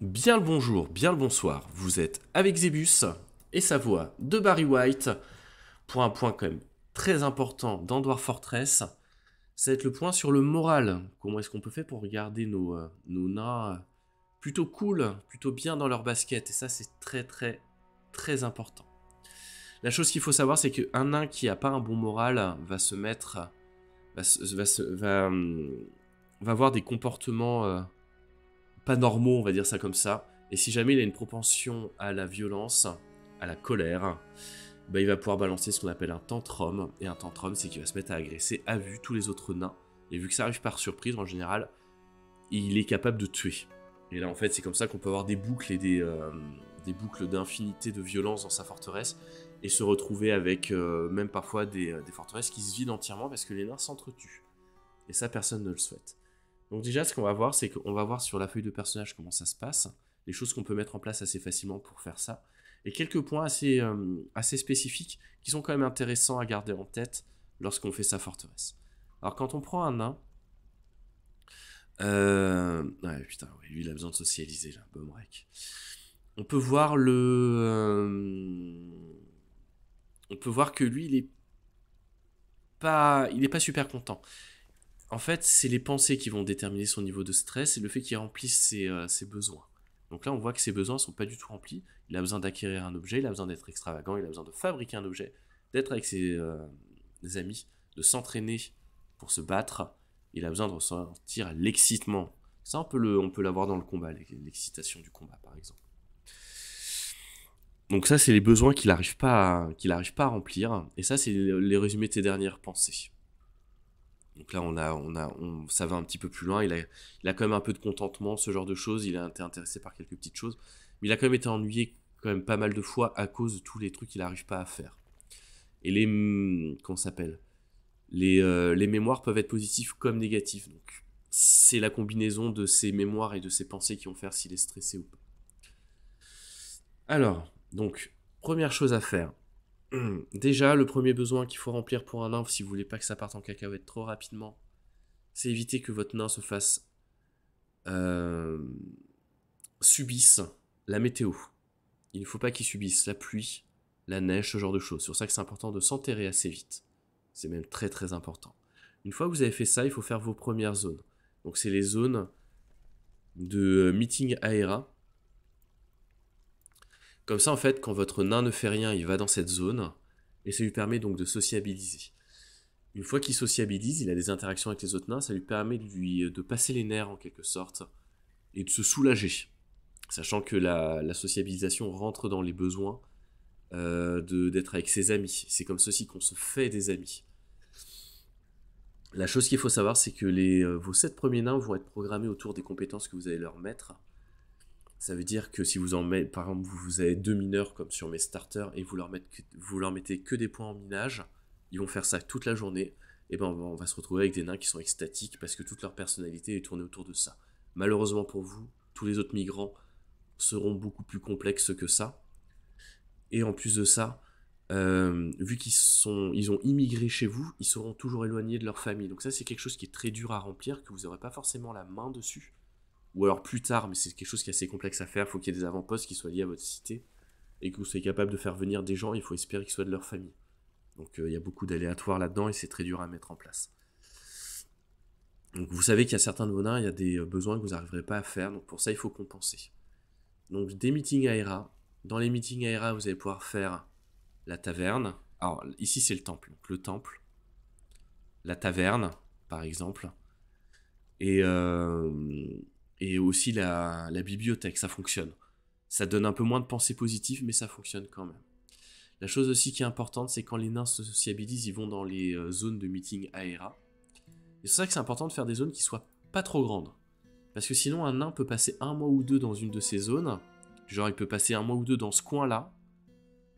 Bien le bonjour, bien le bonsoir, vous êtes avec Zebus et sa voix de Barry White pour un point quand même très important dans Fortress. Ça va être le point sur le moral. Comment est-ce qu'on peut faire pour regarder nos, euh, nains euh, plutôt cool, plutôt bien dans leur basket Et ça, c'est très très très important. La chose qu'il faut savoir, c'est qu'un nain qui n'a pas un bon moral va se mettre. va, hum, avoir des comportements. Euh, pas normaux, on va dire ça comme ça. Et si jamais il a une propension à la violence, à la colère, bah, il va pouvoir balancer ce qu'on appelle un tantrum. Et un tantrum, c'est qu'il va se mettre à agresser à vue tous les autres nains. Et vu que ça arrive par surprise, en général, il est capable de tuer. Et là, en fait, c'est comme ça qu'on peut avoir des boucles et des, euh, boucles d'infinité de violence dans sa forteresse et se retrouver avec euh, même parfois des, euh, des, forteresses qui se vident entièrement parce que les nains s'entretuent. Et ça, personne ne le souhaite. Donc déjà, ce qu'on va voir, c'est qu'on va voir sur la feuille de personnage comment ça se passe, les choses qu'on peut mettre en place assez facilement pour faire ça, et quelques points assez, euh, assez spécifiques qui sont quand même intéressants à garder en tête lorsqu'on fait sa forteresse. Alors quand on prend un nain, euh... ouais putain, lui il a besoin de socialiser là, bon On peut voir le, euh, on peut voir que lui il est pas, il est pas super content en fait, c'est les pensées qui vont déterminer son niveau de stress et le fait qu'il remplisse ses, euh, besoins. Donc là, on voit que ses besoins ne sont pas du tout remplis. Il a besoin d'acquérir un objet, il a besoin d'être extravagant, il a besoin de fabriquer un objet, d'être avec ses euh, amis, de s'entraîner pour se battre. Il a besoin de ressentir l'excitement. Ça, on peut, l'avoir dans le combat, l'excitation du combat, par exemple. Donc ça, c'est les besoins qu'il n'arrive pas, pas à remplir. Et ça, c'est les résumés de tes dernières pensées. Donc là, on a, on a, on, ça va un petit peu plus loin. Il a, il a quand même un peu de contentement, ce genre de choses. Il a été intéressé par quelques petites choses. Mais il a quand même été ennuyé quand même pas mal de fois à cause de tous les trucs qu'il n'arrive pas à faire. Et les... Qu'on hmm, s'appelle les, euh, les mémoires peuvent être positifs comme négatifs Donc c'est la combinaison de ces mémoires et de ses pensées qui vont faire s'il est stressé ou pas. Alors, donc, première chose à faire, Hum. Déjà, le premier besoin qu'il faut remplir pour un nain, si vous voulez pas que ça parte en cacahuète trop rapidement, c'est éviter que votre nain se fasse. Euh, subisse la météo. Il ne faut pas qu'il subisse la pluie, la neige, ce genre de choses. C'est pour ça que c'est important de s'enterrer assez vite. C'est même très très important. Une fois que vous avez fait ça, il faut faire vos premières zones. Donc c'est les zones de euh, meeting aéra comme ça, en fait, quand votre nain ne fait rien, il va dans cette zone, et ça lui permet donc de sociabiliser. Une fois qu'il sociabilise, il a des interactions avec les autres nains, ça lui permet de, lui, euh, de passer les nerfs en quelque sorte, et de se soulager. Sachant que la, la sociabilisation rentre dans les besoins euh, d'être avec ses amis. C'est comme ceci qu'on se fait des amis. La chose qu'il faut savoir, c'est que les, euh, vos sept premiers nains vont être programmés autour des compétences que vous allez leur mettre. Ça veut dire que si vous en mettez, par exemple, vous avez deux mineurs comme sur mes starters et vous leur, mettez que, vous leur mettez que des points en minage, ils vont faire ça toute la journée, et ben on va, se retrouver avec des nains qui sont extatiques parce que toute leur personnalité est tournée autour de ça. Malheureusement pour vous, tous les autres migrants seront beaucoup plus complexes que ça. Et en plus de ça, euh, vu qu'ils sont, ils ont immigré chez vous, ils seront toujours éloignés de leur famille. Donc ça, c'est quelque chose qui est très dur à remplir, que vous n'aurez pas forcément la main dessus ou alors plus tard, mais c'est quelque chose qui est assez complexe à faire, faut il faut qu'il y ait des avant-postes qui soient liés à votre cité, et que vous soyez capable de faire venir des gens, il faut espérer qu'ils soient de leur famille. Donc euh, il y a beaucoup d'aléatoires là-dedans, et c'est très dur à mettre en place. Donc vous savez qu'il y a certains de vos nains, il y a des euh, besoins que vous n'arriverez pas à faire, donc pour ça il faut compenser. Donc des meetings AERA. Dans les meetings AERA, vous allez pouvoir faire la taverne. Alors ici c'est le temple, donc le temple, la taverne par exemple, et euh, et aussi la, bibliothèque, ça fonctionne. Ça donne un peu moins de pensée positive, mais ça fonctionne quand même. La chose aussi qui est importante, c'est quand les nains se sociabilisent, ils vont dans les euh, zones de meeting aéra. Et c'est ça que c'est important de faire des zones qui soient pas trop grandes. Parce que sinon, un nain peut passer un mois ou deux dans une de ces zones. Genre, il peut passer un mois ou deux dans ce coin-là.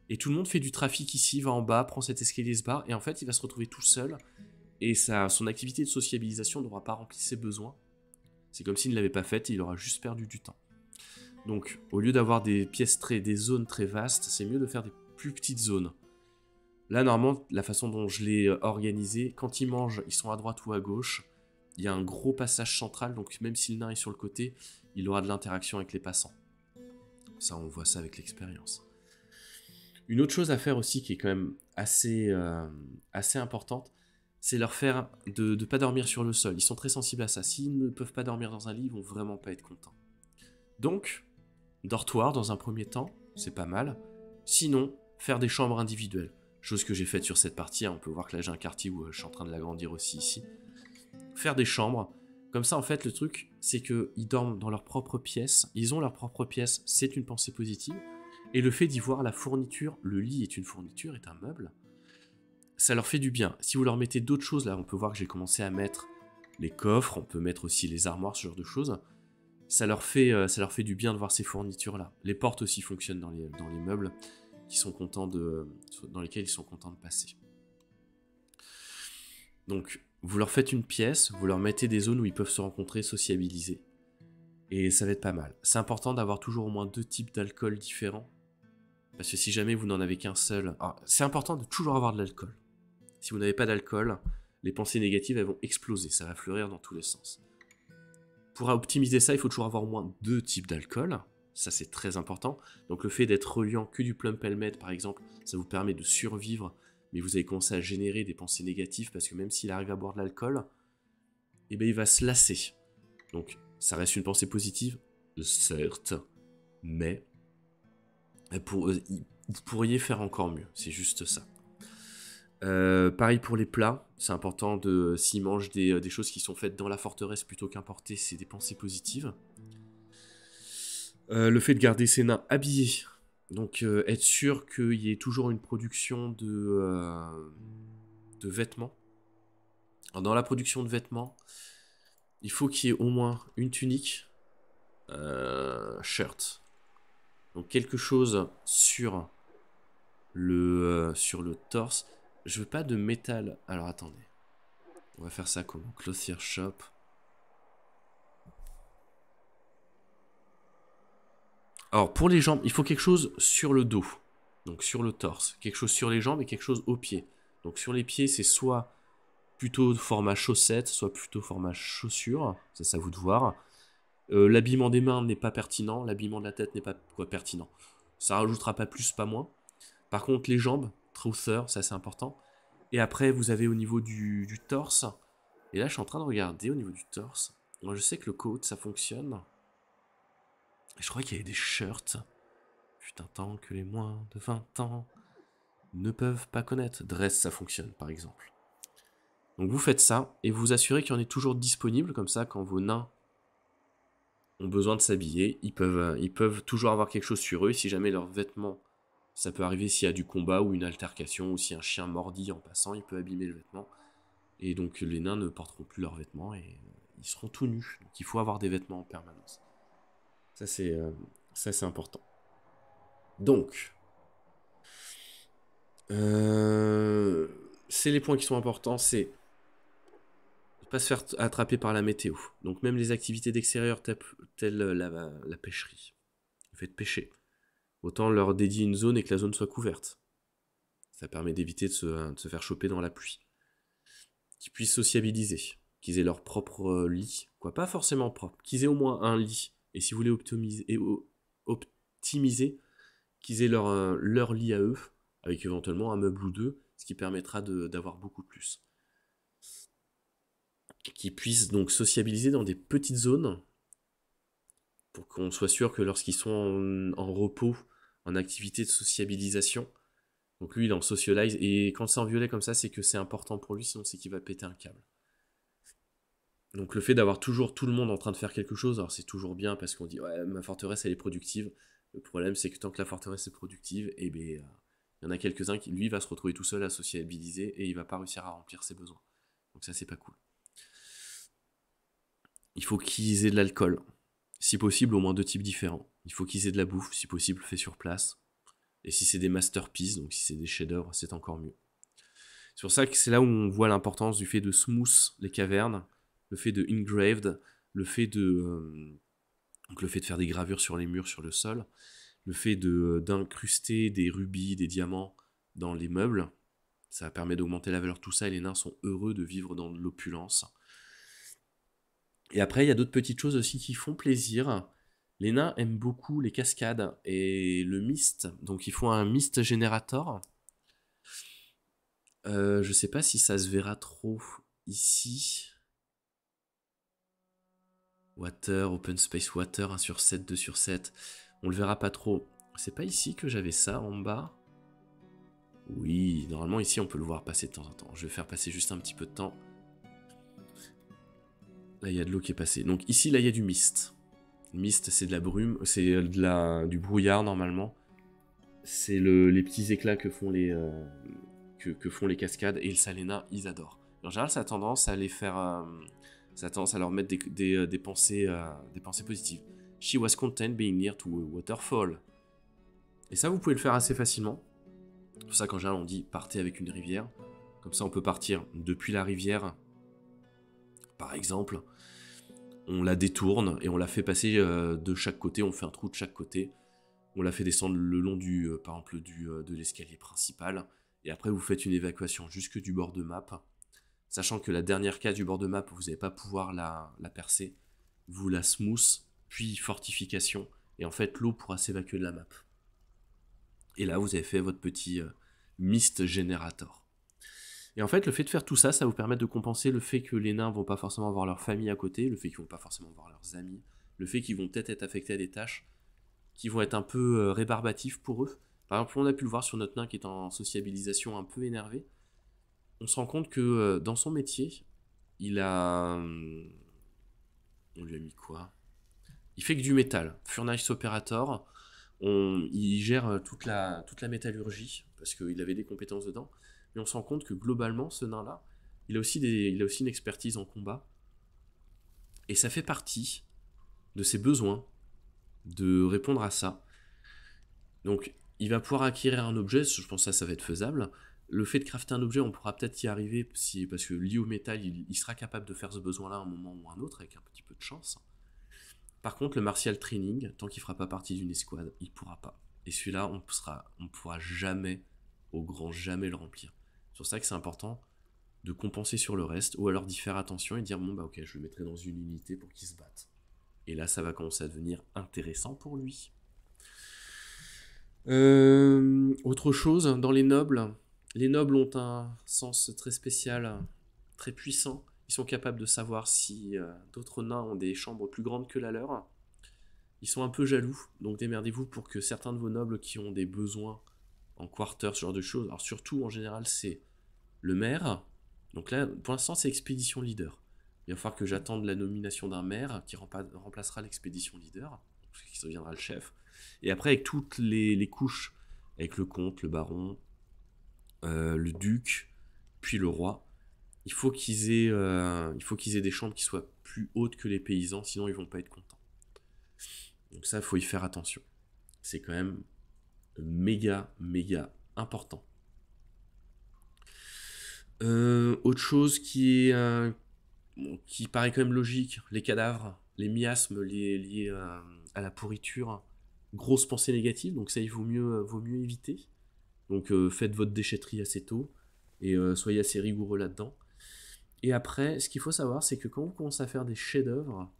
Et tout le monde fait du trafic ici, va en bas, prend cet escalier, se barre. Et en fait, il va se retrouver tout seul. Et ça, son activité de sociabilisation n'aura pas rempli ses besoins. C'est comme s'il ne l'avait pas faite il aura juste perdu du temps. Donc, au lieu d'avoir des pièces très, des zones très vastes, c'est mieux de faire des plus petites zones. Là, normalement, la façon dont je l'ai euh, organisé, quand ils mangent, ils sont à droite ou à gauche. Il y a un gros passage central, donc même si le nain est sur le côté, il aura de l'interaction avec les passants. Ça, on voit ça avec l'expérience. Une autre chose à faire aussi qui est quand même assez, euh, assez importante, c'est leur faire de ne pas dormir sur le sol. Ils sont très sensibles à ça. S'ils ne peuvent pas dormir dans un lit, ils vont vraiment pas être contents. Donc, dortoir dans un premier temps, c'est pas mal. Sinon, faire des chambres individuelles. Chose que j'ai faite sur cette partie, hein. on peut voir que là j'ai un quartier où euh, je suis en train de l'agrandir aussi ici. Faire des chambres. Comme ça, en fait, le truc, c'est qu'ils dorment dans leur propre pièce. Ils ont leur propre pièce, c'est une pensée positive. Et le fait d'y voir la fourniture, le lit est une fourniture, est un meuble ça leur fait du bien. Si vous leur mettez d'autres choses, là, on peut voir que j'ai commencé à mettre les coffres, on peut mettre aussi les armoires, ce genre de choses. Ça leur fait, euh, ça leur fait du bien de voir ces fournitures-là. Les portes aussi fonctionnent dans les, dans les meubles qui sont contents de, euh, dans lesquels ils sont contents de passer. Donc, vous leur faites une pièce, vous leur mettez des zones où ils peuvent se rencontrer, sociabiliser. Et ça va être pas mal. C'est important d'avoir toujours au moins deux types d'alcool différents. Parce que si jamais vous n'en avez qu'un seul... Ah, c'est important de toujours avoir de l'alcool. Si vous n'avez pas d'alcool, les pensées négatives, elles vont exploser, ça va fleurir dans tous les sens. Pour optimiser ça, il faut toujours avoir au moins deux types d'alcool. Ça, c'est très important. Donc, le fait d'être reliant que du plum Pelmet, par exemple, ça vous permet de survivre, mais vous allez commencer à générer des pensées négatives parce que même s'il arrive à boire de l'alcool, eh bien, il va se lasser. Donc, ça reste une pensée positive, certes, mais euh, euh, vous pourriez faire encore mieux. C'est juste ça. Euh, pareil pour les plats, c'est important de euh, s'ils mangent euh, des, choses qui sont faites dans la forteresse plutôt qu'importer. c'est des pensées positives. le fait de garder ses nains habillés, donc être sûr qu'il y ait toujours une production de, de vêtements. dans la production de vêtements, il faut qu'il y ait au moins une tunique, shirt, donc quelque chose sur le, sur le torse je veux pas de métal. Alors attendez. On va faire ça comme Clothier shop. Alors pour les jambes, il faut quelque chose sur le dos. Donc sur le torse. Quelque chose sur les jambes et quelque chose aux pieds. Donc sur les pieds, c'est soit plutôt format chaussette, soit plutôt format chaussure. Ça, c'est à vous de voir. Euh, l'habillement des mains n'est pas pertinent. L'habillement de la tête n'est pas quoi, pertinent. Ça rajoutera pas plus, pas moins. Par contre, les jambes, trousseur, ça c'est important. Et après, vous avez au niveau du, torse. Et là, je suis en train de regarder au niveau du torse. Moi, je sais que le coat, ça fonctionne. Je crois qu'il y avait des shirts. Putain, tant que les moins de 20 ans ne peuvent pas connaître. Dress, ça fonctionne, par exemple. Donc vous faites ça, et vous assurez qu'il y en est toujours disponible, comme ça, quand vos nains ont besoin de s'habiller, ils peuvent, ils peuvent toujours avoir quelque chose sur eux, si jamais leurs vêtements ça peut arriver s'il y a du combat ou une altercation, ou si un chien mordit en passant, il peut abîmer le vêtement. Et donc les nains ne porteront plus leurs vêtements et euh, ils seront tout nus. Donc il faut avoir des vêtements en permanence. Ça c'est euh, important. Donc euh, c'est les points qui sont importants, c'est ne pas se faire attraper par la météo. Donc même les activités d'extérieur telles la, la pêcherie, le fait de pêcher, autant leur dédier une zone et que la zone soit couverte. Ça permet d'éviter de, se, hein, faire choper dans la pluie. Qu'ils puissent sociabiliser, qu'ils aient leur propre euh, lit, quoi, pas forcément propre, qu'ils aient au moins un lit. Et si vous voulez optimiser, oh, optimiser qu'ils aient leur, euh, leur lit à eux, avec éventuellement un meuble ou deux, ce qui permettra d'avoir beaucoup plus. Qu'ils puissent donc sociabiliser dans des petites zones, pour qu'on soit sûr que lorsqu'ils sont en, repos, en activité de sociabilisation. Donc lui, il en socialize. Et quand c'est en violet comme ça, c'est que c'est important pour lui, sinon c'est qu'il va péter un câble. Donc le fait d'avoir toujours tout le monde en train de faire quelque chose, alors c'est toujours bien parce qu'on dit ouais ma forteresse elle est productive. Le problème c'est que tant que la forteresse est productive, et eh ben euh, il y en a quelques-uns qui lui va se retrouver tout seul à sociabiliser et il va pas réussir à remplir ses besoins. Donc ça c'est pas cool. Il faut qu'ils aient de l'alcool si possible au moins deux types différents. Il faut qu'ils aient de la bouffe, si possible fait sur place. Et si c'est des masterpieces, donc si c'est des chefs doeuvre c'est encore mieux. C'est pour ça que c'est là où on voit l'importance du fait de smooth les cavernes, le fait de engraved, le fait de euh, le fait de faire des gravures sur les murs, sur le sol, le fait de euh, d'incruster des rubis, des diamants dans les meubles, ça permet d'augmenter la valeur. Tout ça, et les nains sont heureux de vivre dans l'opulence et après, il y a d'autres petites choses aussi qui font plaisir. Les nains aiment beaucoup les cascades et le mist. Donc, il faut un mist générateur. Je ne sais pas si ça se verra trop ici. Water, Open Space Water, 1 sur 7, 2 sur 7. On le verra pas trop. C'est pas ici que j'avais ça en bas Oui, normalement ici on peut le voir passer de temps en temps. Je vais faire passer juste un petit peu de temps. Là, il y a de l'eau qui est passée. Donc ici, là, il y a du mist. Mist, c'est de la brume, c'est euh, de la, du brouillard normalement. C'est les petits éclats que font les, euh, que, font les cascades et le Salena, ils adorent. En général, ça a tendance à les faire, euh, tendance à leur mettre des, des, pensées, des pensées positives. She was content being near to a waterfall. Et ça, vous pouvez le faire assez facilement. C'est pour ça qu'en général, on dit partez avec une rivière. Comme ça, on peut partir depuis la rivière, par exemple, on la détourne et on la fait passer euh, de chaque côté, on fait un trou de chaque côté, on la fait descendre le long du, euh, par exemple, du, euh, de l'escalier principal, et après vous faites une évacuation jusque du bord de map, sachant que la dernière case du bord de map, vous n'allez pas pouvoir la, percer, vous la smousse, puis fortification, et en fait l'eau pourra s'évacuer de la map. Et là, vous avez fait votre petit mist generator. Et en fait, le fait de faire tout ça, ça vous permet de compenser le fait que les nains vont pas forcément voir leur famille à côté, le fait qu'ils vont pas forcément voir leurs amis, le fait qu'ils vont peut-être être affectés à des tâches qui vont être un peu euh, rébarbatives pour eux. Par exemple, on a pu le voir sur notre nain qui est en sociabilisation un peu énervé. On se rend compte que euh, dans son métier, il a. Hum, on lui a mis quoi Il fait que du métal. Furnace Operator. On... Il gère euh, toute la, toute la métallurgie parce qu'il avait des compétences dedans et on se rend compte que globalement, ce nain-là, il, a aussi il a aussi une expertise en combat. Et ça fait partie de ses besoins de répondre à ça. Donc, il va pouvoir acquérir un objet, je pense que ça, ça va être faisable. Le fait de crafter un objet, on pourra peut-être y arriver, si, parce que lié au métal, il, sera capable de faire ce besoin-là à un moment ou un autre, avec un petit peu de chance. Par contre, le martial training, tant qu'il fera pas partie d'une escouade, il pourra pas. Et celui-là, on ne on pourra jamais, au grand jamais le remplir. C'est pour ça que c'est important de compenser sur le reste, ou alors d'y faire attention et dire bon bah ok, je le mettrai dans une unité pour qu'il se batte. Et là, ça va commencer à devenir intéressant pour lui. Euh, autre chose, hein, dans les nobles, les nobles ont un sens très spécial, très puissant. Ils sont capables de savoir si euh, d'autres nains ont des chambres plus grandes que la leur. Ils sont un peu jaloux, donc démerdez-vous pour que certains de vos nobles qui ont des besoins en quarter, ce genre de choses. Alors surtout, en général, c'est le maire. Donc là, pour l'instant, c'est expédition leader. Il va falloir que j'attende la nomination d'un maire qui remplacera l'expédition leader, qui deviendra le chef. Et après, avec toutes les, couches, avec le comte, le baron, euh, le duc, puis le roi, il faut qu'ils aient, euh, il faut des chambres qui soient plus hautes que les paysans, sinon ils vont pas être contents. Donc ça, faut y faire attention. C'est quand même méga, méga important. Euh, autre chose qui, qui paraît quand même logique, les cadavres, les miasmes liés, à, la pourriture, grosse pensée négative, donc ça il vaut mieux, euh, vaut mieux éviter. Donc euh, faites votre déchetterie assez tôt et soyez assez rigoureux là-dedans. Et après, ce qu'il faut savoir, c'est que quand on commence à faire des chefs-d'œuvre,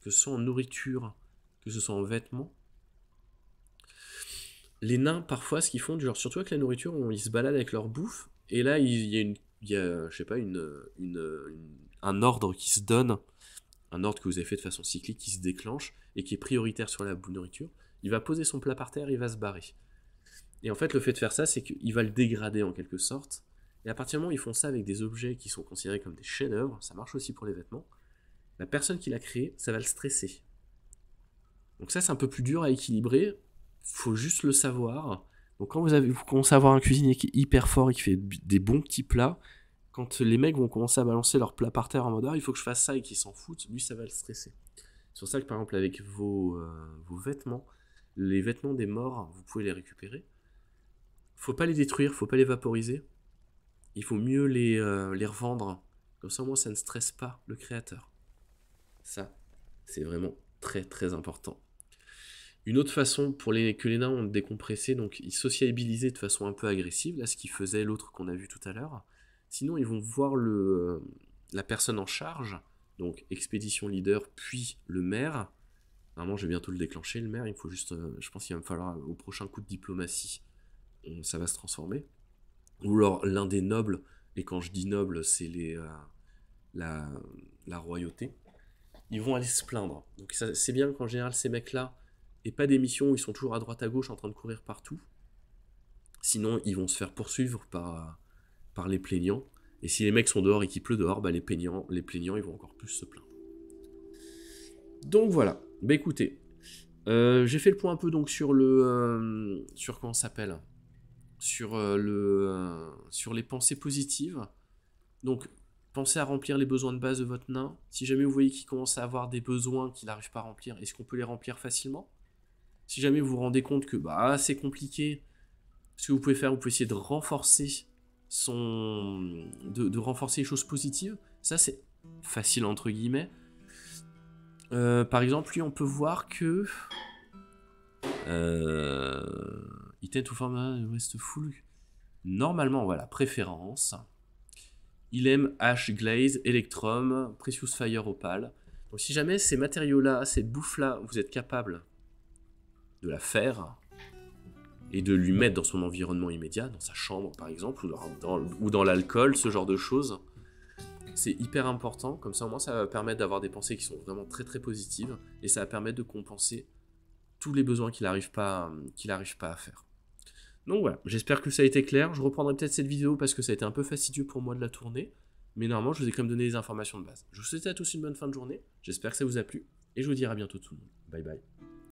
que ce soit en nourriture, que ce soit en vêtements, les nains, parfois, ce qu'ils font, du genre, surtout avec la nourriture, ils se baladent avec leur bouffe, et là, il y a, je sais pas, une, un ordre qui se donne, un ordre que vous avez fait de façon cyclique, qui se déclenche, et qui est prioritaire sur la nourriture. Il va poser son plat par terre, il va se barrer. Et en fait, le fait de faire ça, c'est qu'il va le dégrader en quelque sorte. Et à partir du moment où ils font ça avec des objets qui sont considérés comme des chefs-d'œuvre, ça marche aussi pour les vêtements, la personne qui l'a créé, ça va le stresser. Donc ça, c'est un peu plus dur à équilibrer, faut juste le savoir. Donc quand vous, commencez à avoir un cuisinier qui est hyper fort et qui fait des bons petits plats, quand les mecs vont commencer à balancer leurs plats par terre en mode ah, il faut que je fasse ça et qu'ils s'en foutent, lui ça va le stresser. C'est pour ça que par exemple avec vos, euh, vêtements, les vêtements des morts, vous pouvez les récupérer. Faut pas les détruire, faut pas les vaporiser. Il faut mieux les, euh, les revendre. Comme ça au moins ça ne stresse pas le créateur. Ça, c'est vraiment très très important. Une autre façon pour les, que les nains ont décompressé donc ils sociabilisaient de façon un peu agressive, là ce qui faisait l'autre qu'on a vu tout à l'heure. Sinon, ils vont voir le, euh, la personne en charge, donc expédition leader, puis le maire. Normalement, je vais bientôt le déclencher, le maire. Il faut juste, euh, je pense qu'il va me falloir au prochain coup de diplomatie, ça va se transformer. Ou alors l'un des nobles, et quand je dis noble, c'est euh, la, la royauté. Ils vont aller se plaindre. Donc c'est bien qu'en général ces mecs-là, et pas des missions où ils sont toujours à droite à gauche en train de courir partout. Sinon, ils vont se faire poursuivre par, par les plaignants. Et si les mecs sont dehors et qu'il pleut dehors, bah les, plaignants, les plaignants, ils vont encore plus se plaindre. Donc voilà. Bah écoutez, euh, j'ai fait le point un peu donc sur le... Euh, sur comment s'appelle sur, euh, le, sur les pensées positives. Donc, pensez à remplir les besoins de base de votre nain. Si jamais vous voyez qu'il commence à avoir des besoins qu'il n'arrive pas à remplir, est-ce qu'on peut les remplir facilement si jamais vous vous rendez compte que bah, c'est compliqué, ce que vous pouvez faire, vous pouvez essayer de renforcer, son... de, renforcer les choses positives. Ça, c'est facile entre guillemets. Euh, par exemple, lui, on peut voir que. Euh, il était tout format Normalement, voilà, préférence. Il aime Ash Glaze, Electrum, Precious Fire Opal. Donc, si jamais ces matériaux-là, cette bouffe-là, vous êtes capable de la faire et de lui mettre dans son environnement immédiat, dans sa chambre par exemple, ou dans, l'alcool, ce genre de choses. C'est hyper important, comme ça au moins ça va permettre d'avoir des pensées qui sont vraiment très très positives et ça va permettre de compenser tous les besoins qu'il n'arrive pas, qu'il pas à faire. Donc voilà, j'espère que ça a été clair. Je reprendrai peut-être cette vidéo parce que ça a été un peu fastidieux pour moi de la tourner. Mais normalement, je vous ai quand même donné les informations de base. Je vous souhaite à tous une bonne fin de journée. J'espère que ça vous a plu. Et je vous dis à bientôt tout le monde. Bye bye.